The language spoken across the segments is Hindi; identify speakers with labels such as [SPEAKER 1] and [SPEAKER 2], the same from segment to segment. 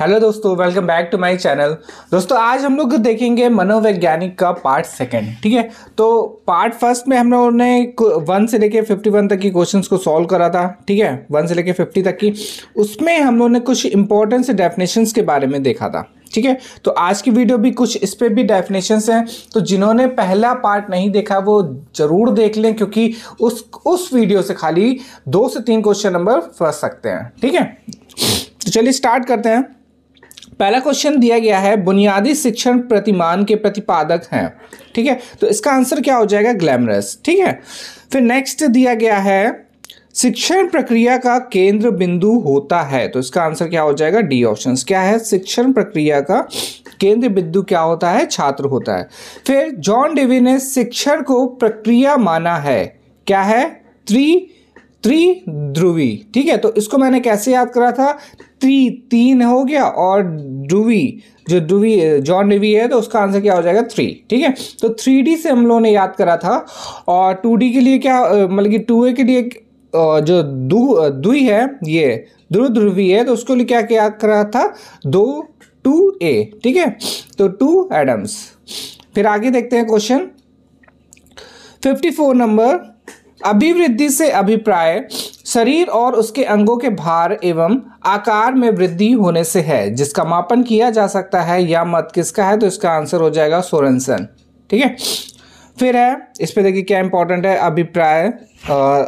[SPEAKER 1] हेलो दोस्तों welcome back to my channel दोस्तों आज हम लोग देखेंगे मनोवैज्ञानिक का पार्ट सेकंड ठीक है तो पार्ट फर्स्ट में हम लोगों ने वन से लेके फिफ्टी वन तक की क्वेश्चंस को सॉल्व करा था ठीक है वन से लेके फिफ्टी तक की उसमें हम लोगों ने कुछ इंपॉर्टेंट डेफिनेशंस के बारे में देखा था ठीक है तो आज की वीडियो भी कुछ इस पर भी डेफिनेशन हैं तो जिन्होंने पहला पार्ट नहीं देखा वो ज़रूर देख लें क्योंकि उस उस वीडियो से खाली दो से तीन क्वेश्चन नंबर फंस सकते हैं ठीक है तो चलिए स्टार्ट करते हैं पहला क्वेश्चन दिया गया है बुनियादी शिक्षण प्रतिमान के प्रतिपादक हैं ठीक है तो इसका आंसर क्या हो जाएगा ग्लैमरस ठीक है फिर नेक्स्ट दिया गया है शिक्षण प्रक्रिया का केंद्र बिंदु होता है तो इसका आंसर क्या हो जाएगा डी ऑप्शन क्या है शिक्षण प्रक्रिया का केंद्र बिंदु क्या होता है छात्र होता है फिर जॉन डेवी ने शिक्षण को प्रक्रिया माना है क्या है थ्री त्रिध्रुवी ठीक है तो इसको मैंने कैसे याद करा था त्रि तीन हो गया और ध्रुवी जो ध्रुवी जॉन डिवी है तो उसका आंसर क्या हो जाएगा थ्री ठीक है तो थ्री डी से हम लोगों ने याद करा था और टू डी के लिए क्या मतलब कि टू ए के लिए जो दु दुई है ये ध्रुव ध्रुवी है तो उसको लिए क्या याद करा था दो टू ए ठीक है तो टू एडम्स फिर आगे देखते हैं क्वेश्चन फोर नंबर अभिवृद्धि से अभिप्राय शरीर और उसके अंगों के भार एवं आकार में वृद्धि होने से है जिसका मापन किया जा सकता है या मत किसका है तो इसका आंसर हो जाएगा सोरेंसन ठीक है फिर है इस पे देखिए क्या इंपॉर्टेंट है अभिप्राय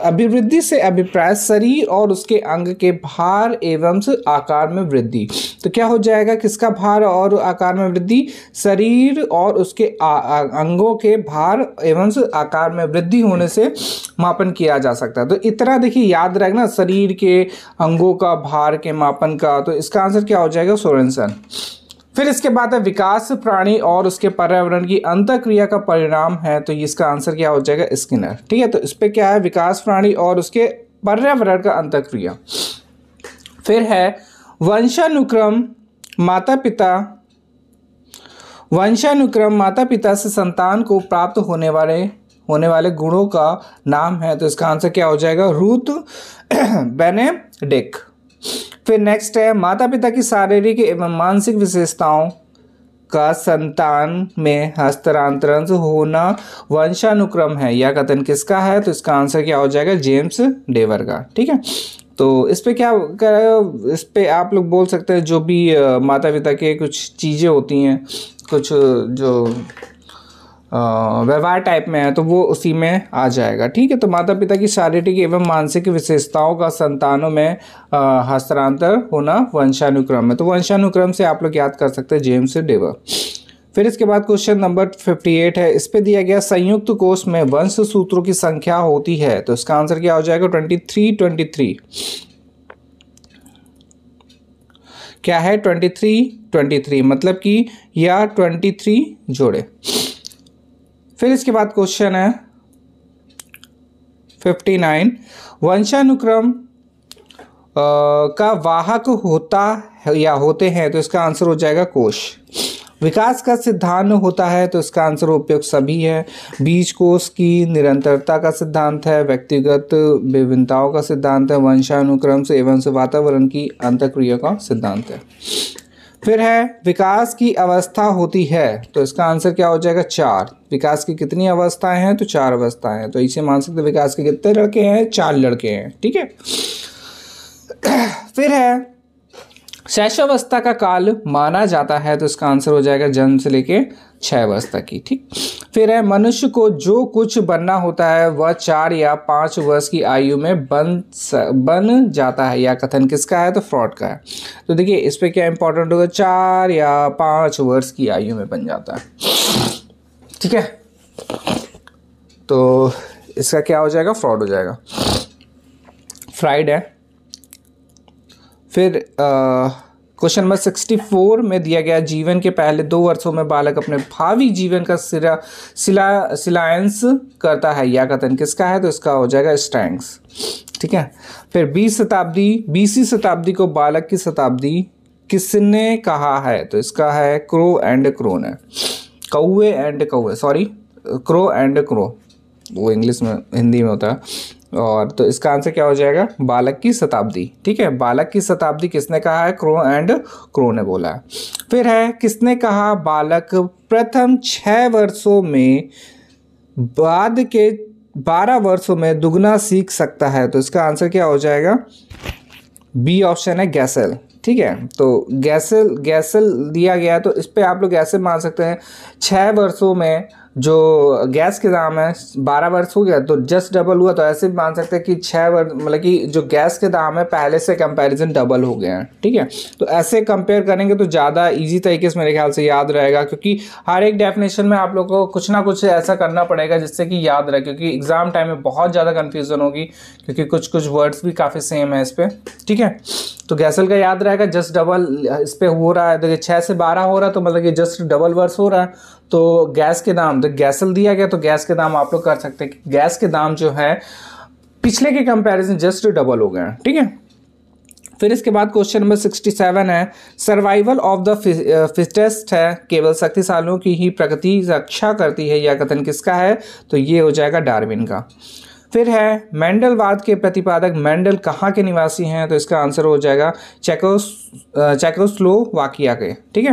[SPEAKER 1] अभिवृद्धि से अभिप्राय शरीर और उसके अंग के भार एवं आकार में वृद्धि तो क्या हो जाएगा किसका भार और आकार में वृद्धि शरीर और उसके आ, आ, अंगों के भार एवं आकार में वृद्धि होने से मापन किया जा सकता है तो इतना देखिए याद रखना शरीर के अंगों का भार के मापन का तो इसका आंसर क्या हो जाएगा सोरेंसन फिर इसके बाद है विकास प्राणी और उसके पर्यावरण की अंतक्रिया का परिणाम है तो इसका आंसर क्या हो जाएगा स्किनर ठीक है तो इस पर क्या है विकास प्राणी और उसके पर्यावरण का अंतक्रिया फिर है वंशानुक्रम माता पिता वंशानुक्रम माता पिता से संतान को प्राप्त होने वाले होने वाले गुणों का नाम है तो इसका आंसर क्या हो जाएगा रूत डेक फिर नेक्स्ट है माता पिता की शारीरिक एवं मानसिक विशेषताओं का संतान में हस्तांतरण होना वंशानुक्रम है यह कथन किसका है तो इसका आंसर क्या हो जाएगा जेम्स डेवर का ठीक है तो इस पर क्या कर इस पर आप लोग बोल सकते हैं जो भी माता पिता के कुछ चीज़ें होती हैं कुछ जो व्यवहार टाइप में है तो वो उसी में आ जाएगा ठीक है तो माता पिता की शारीरिक एवं मानसिक विशेषताओं का संतानों में हस्तांतर होना वंशानुक्रम है तो वंशानुक्रम से आप लोग याद कर सकते हैं जेम्स डेवर फिर इसके बाद क्वेश्चन नंबर 58 है इस पे दिया गया संयुक्त कोष में वंश सूत्रों की संख्या होती है तो इसका आंसर क्या हो जाएगा ट्वेंटी थ्री ट्वेंटी थ्री क्या है ट्वेंटी थ्री ट्वेंटी थ्री मतलब कि या थ्री जोड़े फिर इसके बाद क्वेश्चन है फिफ्टी नाइन वंशानुक्रम का वाहक होता है या होते हैं तो इसका आंसर हो जाएगा कोश विकास का सिद्धांत होता है तो इसका आंसर उपयुक्त सभी है बीज कोष की निरंतरता का सिद्धांत है व्यक्तिगत विभिन्नताओं का सिद्धांत है वंशानुक्रम से एवं से वातावरण की अंतक्रिया का सिद्धांत है फिर है विकास की अवस्था होती है तो इसका आंसर क्या हो जाएगा चार विकास की कितनी अवस्थाएं हैं तो चार अवस्थाएं हैं तो इसे मान सकते विकास के कितने लड़के हैं चार लड़के हैं ठीक है फिर है अवस्था का काल माना जाता है तो इसका आंसर हो जाएगा जन्म से लेके छः अवस्था की ठीक फिर है मनुष्य को जो कुछ बनना होता है वह चार या पांच वर्ष की आयु में बन बन जाता है या कथन किसका है तो फ्रॉड का है तो देखिए इस पर क्या इंपॉर्टेंट होगा चार या पांच वर्ष की आयु में बन जाता है ठीक है तो इसका क्या हो जाएगा फ्रॉड हो जाएगा फ्राइड है फिर आ, क्वेश्चन नंबर सिक्सटी फोर में दिया गया जीवन के पहले दो वर्षों में बालक अपने भावी जीवन का सिरा सिला सिलायंस करता है या कथन किसका है तो इसका हो जाएगा स्ट्रैंग्स ठीक है फिर बीस शताब्दी बीसवीं शताब्दी को बालक की शताब्दी किसने कहा है तो इसका है क्रो एंड क्रो ने कौए एंड कौए सॉरी क्रो एंड क्रो वो इंग्लिश में हिंदी में होता है और तो इसका आंसर क्या हो जाएगा बालक की शताब्दी ठीक है बालक की शताब्दी किसने कहा है क्रो एंड क्रो ने बोला है फिर है किसने कहा बालक प्रथम छः वर्षों में बाद के बारह वर्षों में दुगना सीख सकता है तो इसका आंसर क्या हो जाएगा बी ऑप्शन है गैसल ठीक है तो गैसल गैसल दिया गया है तो इस पर आप लोग ऐसे मान सकते हैं छः वर्षों में जो गैस के दाम है बारह वर्ष हो गया तो जस्ट डबल हुआ तो ऐसे भी मान सकते हैं कि छः वर्ष मतलब कि जो गैस के दाम है पहले से कंपैरिजन डबल हो गया है ठीक है तो ऐसे कंपेयर करेंगे तो ज़्यादा इजी तरीके से मेरे ख्याल से याद रहेगा क्योंकि हर एक डेफिनेशन में आप लोग को कुछ ना कुछ ऐसा करना पड़ेगा जिससे कि याद रहे क्योंकि एग्ज़ाम टाइम में बहुत ज़्यादा कन्फ्यूज़न होगी क्योंकि कुछ कुछ वर्ड्स भी काफ़ी सेम है इस पर ठीक है तो गैसल का याद रहेगा जस्ट डबल इस पर हो रहा है देखिए तो छः से बारह हो रहा है तो मतलब कि जस्ट डबल वर्स हो रहा है तो गैस के दाम जब तो गैसल दिया गया तो गैस के दाम आप लोग कर सकते हैं गैस के दाम जो है पिछले के कंपैरिजन जस्ट डबल हो गए ठीक है फिर इसके बाद क्वेश्चन नंबर सिक्सटी सेवन है सर्वाइवल ऑफ द फिटेस्ट है केवल शक्तिशालियों की ही प्रगति रक्षा करती है यह कथन किसका है तो ये हो जाएगा डार्विन का फिर है मैंडलवाद के प्रतिपादक मैंडल कहाँ के निवासी हैं तो इसका आंसर हो जाएगा चेकोस वाकिया के ठीक है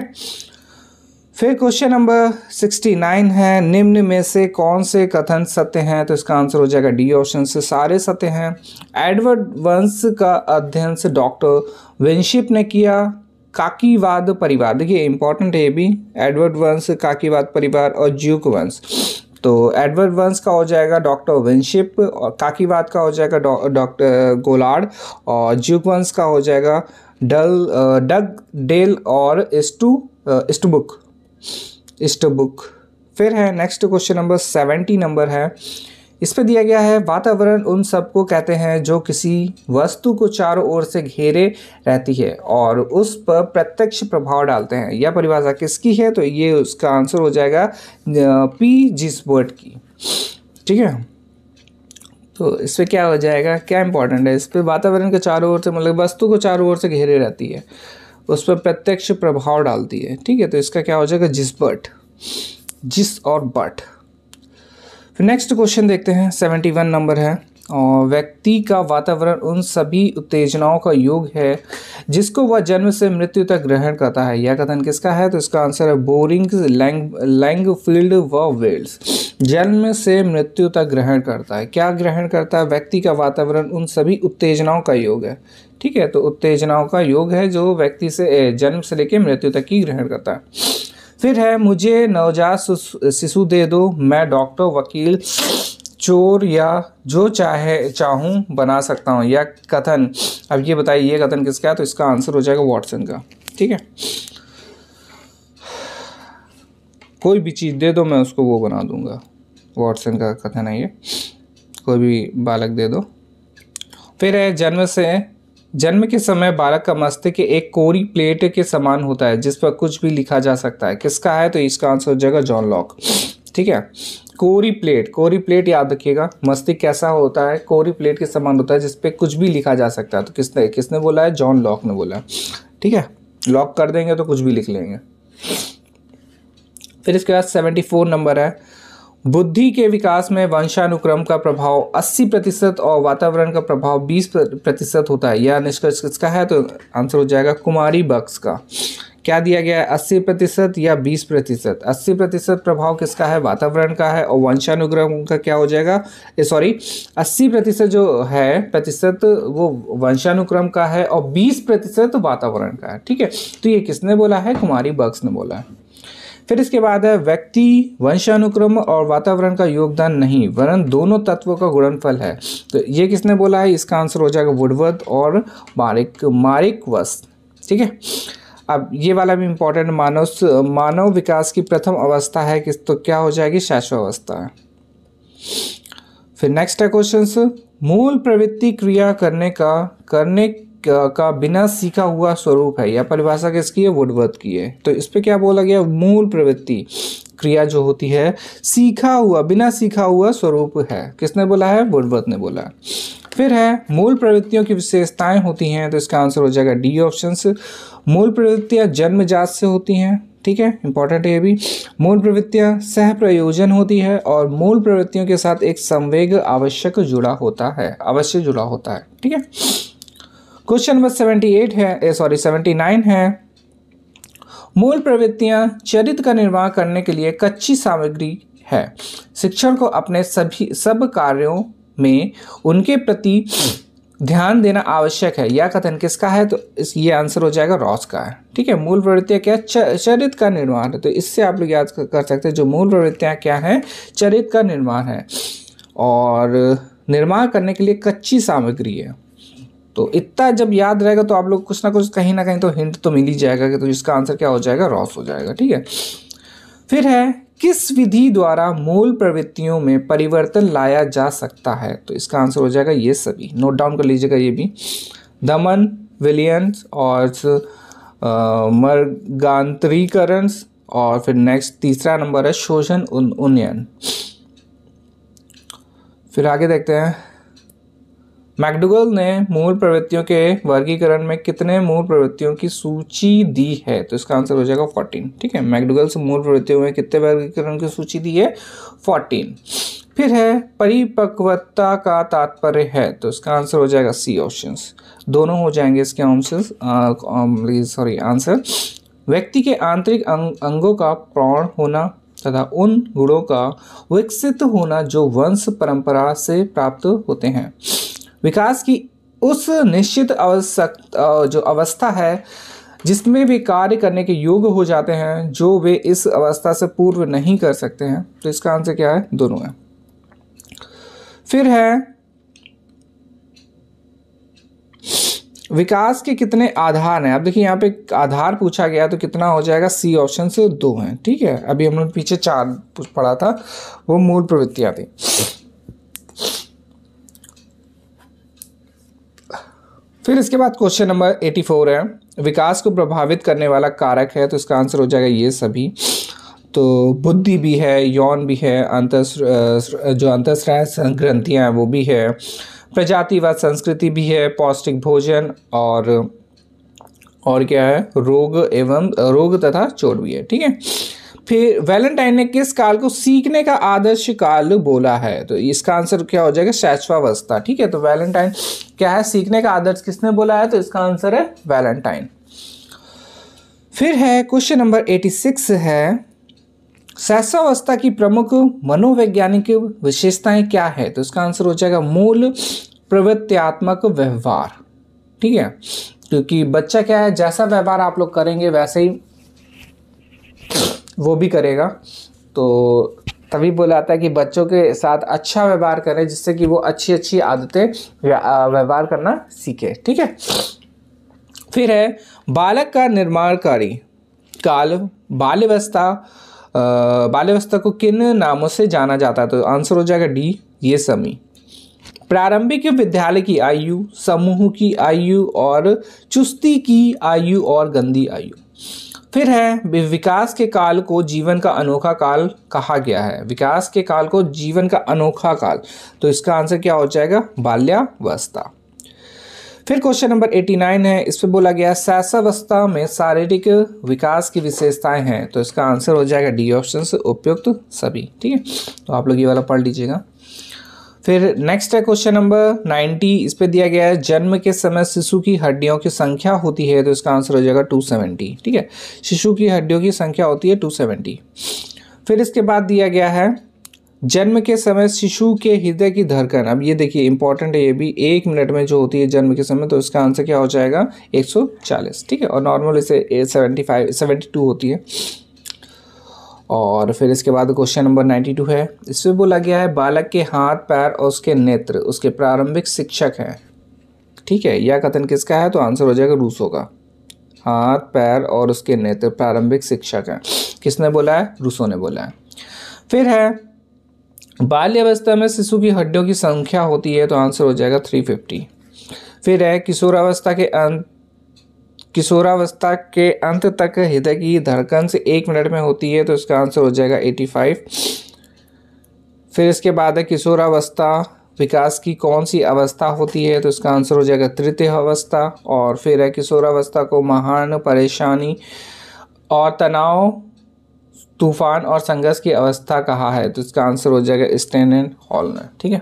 [SPEAKER 1] फिर क्वेश्चन नंबर सिक्सटी नाइन है निम्न में से कौन से कथन सत्य हैं तो इसका आंसर हो जाएगा डी ऑप्शन से सारे सत्य हैं एडवर्ड वंश का अध्ययन से डॉक्टर विंशिप ने किया काकीवाद परिवार देखिए इंपॉर्टेंट है ये भी एडवर्ड वंश काकीवाद परिवार और ज्यूक वंश तो एडवर्ड वंस का हो जाएगा डॉक्टर विनशिप काकीवाद का हो जाएगा डॉक्टर गोलार्ड और ज्यूक वंस का हो जाएगा डल डग डेल और इस्टू इस्टबुक इस्टबुक फिर है next question number seventy number है इस पर दिया गया है वातावरण उन सबको कहते हैं जो किसी वस्तु को चारों ओर से घेरे रहती है और उस पर प्रत्यक्ष प्रभाव डालते हैं यह परिभाषा किसकी है तो ये उसका आंसर हो जाएगा पी वर्ड की ठीक है तो इस पर क्या हो जाएगा क्या इंपॉर्टेंट है इस पर वातावरण के चारों ओर से मतलब वस्तु को चारों ओर से घेरे रहती है उस पर प्रत्यक्ष प्रभाव डालती है ठीक है तो इसका क्या हो जाएगा बट जिस और बट नेक्स्ट क्वेश्चन देखते हैं सेवेंटी वन नंबर है और व्यक्ति का वातावरण उन सभी उत्तेजनाओं का योग है जिसको वह जन्म से मृत्यु तक ग्रहण करता है यह कथन किसका है तो इसका आंसर है बोरिंग लैंग लैंग फील्ड व वेल्स जन्म से मृत्यु तक ग्रहण करता है क्या ग्रहण करता है व्यक्ति का वातावरण उन सभी उत्तेजनाओं का योग है ठीक है तो उत्तेजनाओं का योग है जो व्यक्ति से जन्म से लेकर मृत्यु तक ही ग्रहण करता है फिर है मुझे नवजात शिशु दे दो मैं डॉक्टर वकील चोर या जो चाहे चाहूँ बना सकता हूँ या कथन अब ये बताइए ये कथन किसका है तो इसका आंसर हो जाएगा वॉटसन का ठीक है कोई भी चीज़ दे दो मैं उसको वो बना दूंगा वॉटसन का कथन है ये कोई भी बालक दे दो फिर है जन्म से जन्म के समय बालक का मस्तिष्क एक कोरी प्लेट के समान होता है जिस पर कुछ भी लिखा जा सकता है किसका है तो इसका आंसर हो जाएगा जॉन लॉक ठीक है कोरी प्लेट कोरी प्लेट याद रखिएगा मस्तिष्क कैसा होता है कोरी प्लेट के समान होता है जिसपे कुछ भी लिखा जा सकता है तो किसने किसने बोला है जॉन लॉक ने बोला ठीक है लॉक कर देंगे तो कुछ भी लिख लेंगे फिर इसके बाद सेवेंटी फोर नंबर है बुद्धि के विकास में वंशानुक्रम का प्रभाव 80 प्रतिशत और वातावरण का प्रभाव 20 प्रतिशत होता है यह निष्कर्ष किसका है तो आंसर हो जाएगा कुमारी बक्स का क्या दिया गया है अस्सी प्रतिशत या बीस प्रतिशत अस्सी प्रतिशत प्रभाव किसका है वातावरण का है और वंशानुग्रह का क्या हो जाएगा सॉरी अस्सी प्रतिशत जो है प्रतिशत वो वंशानुक्रम का है और बीस प्रतिशत वातावरण का है ठीक है तो ये किसने बोला है कुमारी बक्स ने बोला है फिर इसके बाद है व्यक्ति वंशानुक्रम और वातावरण का योगदान नहीं वरन दोनों तत्वों का गुणनफल है तो ये किसने बोला है इसका आंसर हो जाएगा वुडवर्थ और मारिक मारिक वस्त ठीक है अब ये वाला भी इम्पोर्टेंट मानव मानव विकास की प्रथम अवस्था है किस तो क्या हो जाएगी है फिर नेक्स्ट है क्वेश्चन मूल प्रवृत्ति क्रिया करने का करने का बिना सीखा हुआ स्वरूप है या परिभाषा किसकी है वुडवर्थ की है तो इस पर क्या बोला गया मूल प्रवृत्ति क्रिया जो होती है सीखा हुआ बिना सीखा हुआ स्वरूप है किसने बोला है वुडवर्थ ने बोला फिर है मूल प्रवृत्तियों की विशेषताएं होती हैं तो इसका आंसर हो जाएगा डी ऑप्शन मूल प्रवृत्तियाँ जात से होती हैं ठीक है इंपॉर्टेंट है ये भी मूल प्रवृत्तियाँ सह प्रयोजन होती है और मूल प्रवृत्तियों के साथ एक संवेग आवश्यक जुड़ा होता है अवश्य जुड़ा होता है ठीक है क्वेश्चन नंबर सेवेंटी एट है सॉरी सेवेंटी नाइन है मूल प्रवृत्तियां चरित्र का निर्माण करने के लिए कच्ची सामग्री है शिक्षण को अपने सभी सब कार्यों में उनके प्रति ध्यान देना आवश्यक है यह कथन किसका है तो इस ये आंसर हो जाएगा रॉस का है ठीक है मूल प्रवृत्तियाँ क्या चरित्र का निर्माण है तो इससे आप लोग याद कर सकते हैं जो मूल प्रवृत्तियाँ क्या हैं चरित्र का निर्माण है और निर्माण करने के लिए कच्ची सामग्री है तो इतना जब याद रहेगा तो आप लोग कुछ ना कुछ कहीं ना कहीं तो हिंट तो मिल ही जाएगा कि तो इसका आंसर क्या हो जाएगा रॉस हो जाएगा ठीक है फिर है किस विधि द्वारा मूल प्रवृत्तियों में परिवर्तन लाया जा सकता है तो इसका आंसर हो जाएगा ये सभी नोट डाउन कर लीजिएगा ये भी दमन विलियंस और मर्गांतरीकरण और फिर नेक्स्ट तीसरा नंबर है शोषण उन्नयन फिर आगे देखते हैं मैकडुगल ने मूल प्रवृत्तियों के वर्गीकरण में कितने मूल प्रवृत्तियों की सूची दी है तो इसका आंसर हो जाएगा फोर्टीन ठीक है मैकडुगल से मूल प्रवृत्तियों में कितने वर्गीकरण की सूची दी है फोर्टीन फिर है परिपक्वता का तात्पर्य है तो इसका आंसर हो जाएगा सी ऑप्शंस दोनों हो जाएंगे इसके ऑप्शन सॉरी आंसर व्यक्ति के आंतरिक अंग, अंगों का प्रौण होना तथा उन गुणों का विकसित होना जो वंश परंपरा से प्राप्त होते हैं विकास की उस निश्चित आवश्यक जो अवस्था है जिसमें भी कार्य करने के योग्य हो जाते हैं जो वे इस अवस्था से पूर्व नहीं कर सकते हैं तो इसका आंसर क्या है दोनों है फिर है विकास के कितने आधार हैं अब देखिए यहाँ पे आधार पूछा गया तो कितना हो जाएगा सी ऑप्शन से दो हैं ठीक है अभी हम लोग पीछे चार पढ़ा था वो मूल प्रवृत्तियाँ थी फिर इसके बाद क्वेश्चन नंबर एटी फोर है विकास को प्रभावित करने वाला कारक है तो इसका आंसर हो जाएगा ये सभी तो बुद्धि भी है यौन भी है अंतर जो अंतस्राय ग्रंथियाँ हैं वो भी है प्रजाति व संस्कृति भी है पौष्टिक भोजन और और क्या है रोग एवं रोग तथा चोट भी है ठीक है फिर वैलेंटाइन ने किस काल को सीखने का आदर्श काल बोला है तो इसका आंसर क्या हो जाएगा शैश्वावस्था ठीक है तो वैलेंटाइन क्या है सीखने का आदर्श किसने बोला है तो इसका आंसर है वैलेंटाइन फिर है क्वेश्चन नंबर एटी सिक्स है शैश्वावस्था की प्रमुख मनोवैज्ञानिक विशेषताएं क्या है तो इसका आंसर हो जाएगा मूल प्रवृत्त्यात्मक व्यवहार ठीक है क्योंकि बच्चा क्या है जैसा व्यवहार आप लोग करेंगे वैसे ही वो भी करेगा तो तभी बोला था कि बच्चों के साथ अच्छा व्यवहार करें जिससे कि वो अच्छी अच्छी आदतें व्यवहार करना सीखे ठीक है फिर है बालक का निर्माणकारी काल बाल्यवस्था बाल्यवस्था को किन नामों से जाना जाता है तो आंसर हो जाएगा डी ये समी प्रारंभिक विद्यालय की आयु समूह की आयु और चुस्ती की आयु और गंदी आयु फिर है विकास के काल को जीवन का अनोखा काल कहा गया है विकास के काल को जीवन का अनोखा काल तो इसका आंसर क्या हो जाएगा बाल्यावस्था फिर क्वेश्चन नंबर एटी नाइन है इस पर बोला गया सैसावस्था में शारीरिक विकास की विशेषताएं हैं तो इसका आंसर हो जाएगा डी ऑप्शन उपयुक्त सभी ठीक है तो आप लोग ये वाला पढ़ लीजिएगा फिर नेक्स्ट है क्वेश्चन नंबर 90 इस पे दिया गया है जन्म के समय शिशु की हड्डियों की संख्या होती है तो इसका आंसर हो जाएगा 270 ठीक है शिशु की हड्डियों की संख्या होती है 270 फिर इसके बाद दिया गया है जन्म के समय शिशु के हृदय की धड़कन अब ये देखिए इंपॉर्टेंट है ये भी एक मिनट में जो होती है जन्म के समय तो इसका आंसर क्या हो जाएगा एक ठीक है और नॉर्मल इसे सेवेंटी फाइव होती है और फिर इसके बाद क्वेश्चन नंबर 92 है इसमें बोला गया है बालक के हाथ पैर और उसके नेत्र उसके प्रारंभिक शिक्षक हैं ठीक है यह कथन किसका है तो आंसर हो जाएगा रूसो का हाथ पैर और उसके नेत्र प्रारंभिक शिक्षक हैं किसने बोला है रूसो ने बोला है फिर है बाल्यावस्था में शिशु की हड्डियों की संख्या होती है तो आंसर हो जाएगा फिफ्टी फिर है किशोरावस्था के अंत किशोरावस्था के अंत तक हृदय की धड़कन से एक मिनट में होती है तो इसका आंसर हो जाएगा 85 फिर इसके बाद है किशोरावस्था विकास की कौन सी अवस्था होती है तो इसका आंसर हो जाएगा तृतीय अवस्था और फिर है किशोरावस्था को महान परेशानी और तनाव तूफान और संघर्ष की अवस्था कहा है तो इसका आंसर हो जाएगा स्टेन एंड हॉलनर ठीक है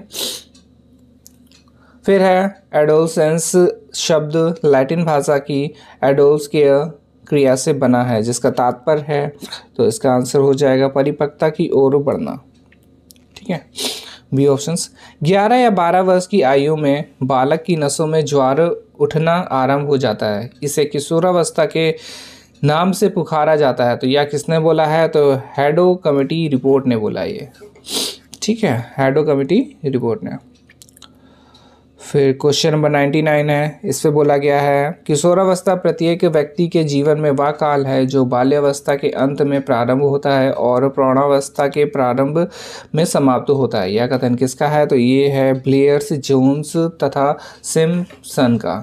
[SPEAKER 1] फिर है एडोलसेंस शब्द लैटिन भाषा की एडोल्स के क्रिया से बना है जिसका तात्पर्य है तो इसका आंसर हो जाएगा परिपक्वता की ओर बढ़ना ठीक है बी ऑप्शन ग्यारह या बारह वर्ष की आयु में बालक की नसों में ज्वार उठना आरंभ हो जाता है इसे किशोरावस्था के नाम से पुकारा जाता है तो या किसने बोला है तो हेडो कमेटी रिपोर्ट ने बोला ये ठीक है हेडो कमेटी रिपोर्ट ने फिर क्वेश्चन नंबर नाइन है इस पे बोला गया है किशोरावस्था प्रत्येक व्यक्ति के जीवन में वह काल है जो बाल्यावस्था के अंत में प्रारंभ होता है और प्रौणावस्था के प्रारंभ में समाप्त होता है यह कथन किसका है तो ये है ब्लेयर्स जोन्स तथा सिमसन का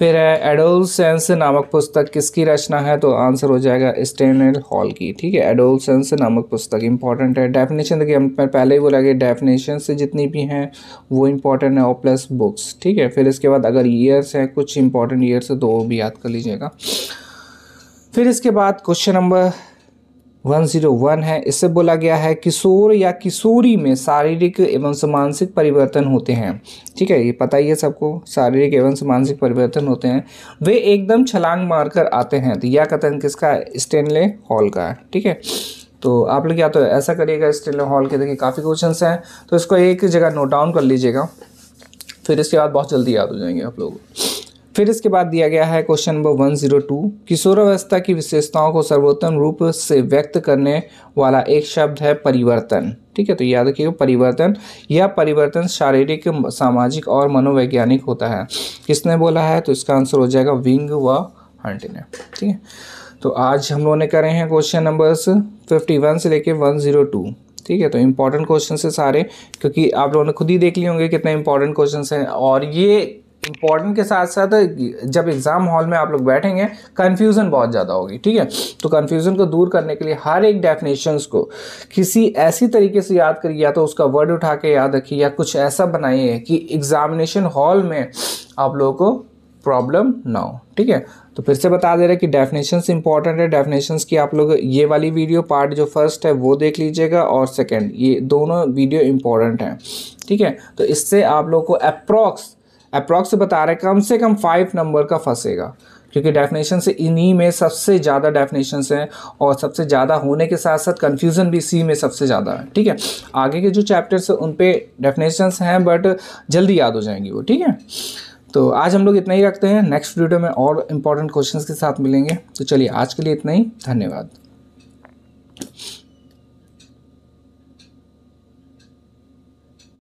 [SPEAKER 1] फिर है एडोलसेंस नामक पुस्तक किसकी रचना है तो आंसर हो जाएगा स्टेनल हॉल की ठीक है एडोलसेंस नामक पुस्तक इंपॉर्टेंट है डेफिनेशन देखिए हम पहले ही बोला कि डेफिनेशन से जितनी भी हैं वो इंपॉर्टेंट है और प्लस बुक्स ठीक है फिर इसके बाद अगर ईयर्स हैं कुछ इंपॉर्टेंट ईयर्स है तो वो भी याद कर लीजिएगा फिर इसके बाद क्वेश्चन नंबर 101 है इससे बोला गया है किशोर या किशोरी में शारीरिक एवं मानसिक परिवर्तन होते हैं ठीक है ये पता ही है सबको शारीरिक एवं मानसिक परिवर्तन होते हैं वे एकदम छलांग मारकर आते हैं तो यह कथन किसका स्टेनले हॉल का है ठीक है तो आप लोग या तो ऐसा करिएगा स्टेनले हॉल के देखिए काफ़ी क्वेश्चन हैं तो इसको एक जगह नोट डाउन कर लीजिएगा फिर इसके बाद बहुत जल्दी याद हो जाएंगे आप लोग फिर इसके बाद दिया गया है क्वेश्चन नंबर टू किशोरावस्था की विशेषताओं को सर्वोत्तम रूप से व्यक्त करने वाला एक शब्द है परिवर्तन ठीक है तो याद रखिएगा परिवर्तन या परिवर्तन शारीरिक सामाजिक और मनोवैज्ञानिक होता है किसने बोला है तो इसका आंसर हो जाएगा विंग व हंट ने ठीक है तो आज हम लोगों ने करे हैं क्वेश्चन नंबर्स फिफ्टी से लेके वन ठीक है तो इंपॉर्टेंट क्वेश्चन है सारे क्योंकि आप लोगों ने खुद ही देख लिए होंगे कितने इंपॉर्टेंट क्वेश्चन हैं और ये इंपॉर्टेंट के साथ साथ जब एग्ज़ाम हॉल में आप लोग बैठेंगे कन्फ्यूज़न बहुत ज़्यादा होगी ठीक है तो कन्फ्यूज़न को दूर करने के लिए हर एक डेफिनेशंस को किसी ऐसी तरीके से याद करिए या तो उसका वर्ड उठा के याद रखिए या कुछ ऐसा बनाइए कि एग्ज़ामिनेशन हॉल में आप लोगों को प्रॉब्लम ना हो ठीक है तो फिर से बता दे रहे कि डेफिनेशंस इंपॉर्टेंट है डेफिनेशंस की आप लोग ये वाली वीडियो पार्ट जो फर्स्ट है वो देख लीजिएगा और सेकंड ये दोनों वीडियो इंपॉर्टेंट हैं ठीक है तो इससे आप लोग को अप्रॉक्स अप्रॉक्स बता रहे कम से कम फाइव नंबर का फंसेगा क्योंकि डेफिनेशन से इन्हीं में सबसे ज़्यादा डेफिनेशन हैं और सबसे ज़्यादा होने के साथ साथ कन्फ्यूज़न भी इसी में सबसे ज़्यादा है ठीक है आगे के जो चैप्टर्स हैं उन पर डेफिनेशन हैं बट जल्दी याद हो जाएंगी वो ठीक है तो आज हम लोग इतना ही रखते हैं नेक्स्ट वीडियो में और इम्पॉर्टेंट क्वेश्चंस के साथ मिलेंगे तो चलिए आज के लिए इतना ही धन्यवाद